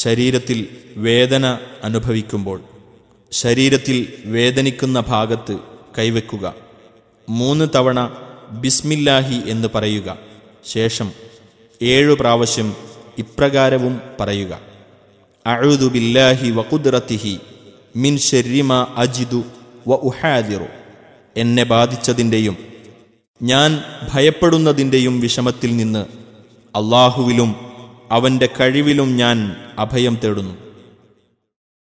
ശരീരത്തിൽ വേദന അനുഭവിക്കുമ്പോൾ ശരീരത്തിൽ വേദനിക്കുന്ന ഭാഗത്ത് കൈവെക്കുക മൂന്ന് തവണ ബിസ്മില്ലാഹി എന്ന് പറയുക ശേഷം ഏഴു പ്രാവശ്യം ഇപ്രകാരവും പറയുക അഴുതു ബില്ലാഹി വകുദ്റത്തിഹി മിൻ ഷെരിമ അജിദു വ ഉഹാദിറു എന്നെ ബാധിച്ചതിൻ്റെയും ഞാൻ ഭയപ്പെടുന്നതിൻ്റെയും വിഷമത്തിൽ നിന്ന് അള്ളാഹുവിലും അവൻ്റെ കഴിവിലും ഞാൻ അഭയം തേടുന്നു